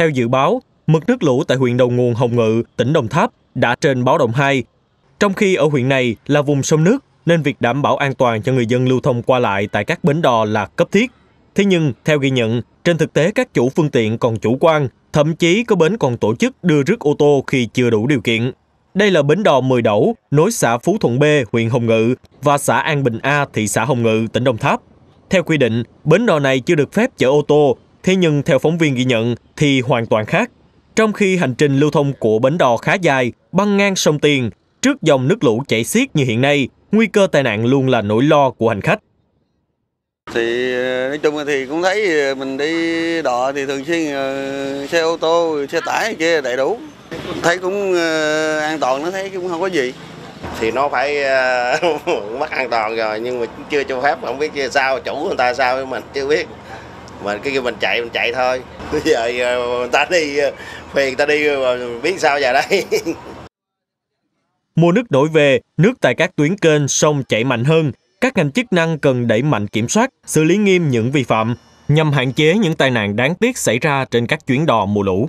Theo dự báo, mực nước lũ tại huyện đầu nguồn Hồng Ngự, tỉnh Đồng Tháp đã trên báo động 2. Trong khi ở huyện này là vùng sông nước nên việc đảm bảo an toàn cho người dân lưu thông qua lại tại các bến đò là cấp thiết. Thế nhưng, theo ghi nhận, trên thực tế các chủ phương tiện còn chủ quan, thậm chí có bến còn tổ chức đưa rước ô tô khi chưa đủ điều kiện. Đây là bến đò 10 đẩu, nối xã Phú Thuận B, huyện Hồng Ngự và xã An Bình A, thị xã Hồng Ngự, tỉnh Đồng Tháp. Theo quy định, bến đò này chưa được phép chở ô tô Thế nhưng theo phóng viên ghi nhận thì hoàn toàn khác. Trong khi hành trình lưu thông của bến đò khá dài, băng ngang sông Tiền, trước dòng nước lũ chảy xiết như hiện nay, nguy cơ tai nạn luôn là nỗi lo của hành khách. Thì nói chung thì cũng thấy mình đi đò thì thường xuyên ờ, xe ô tô, xe tải kia đầy đủ. Thấy cũng ờ, an toàn, nó thấy cũng không có gì thì nó phải ờ, mất an toàn rồi nhưng mà chưa cho phép không biết sao chủ người ta sao với mình chưa biết mà cứ kêu mình chạy mình chạy thôi bây giờ ờ, người ta đi ờ, phiền người ta đi ờ, biết sao giờ đây mua nước đổi về nước tại các tuyến kênh sông chảy mạnh hơn các ngành chức năng cần đẩy mạnh kiểm soát xử lý nghiêm những vi phạm nhằm hạn chế những tai nạn đáng tiếc xảy ra trên các chuyến đò mùa lũ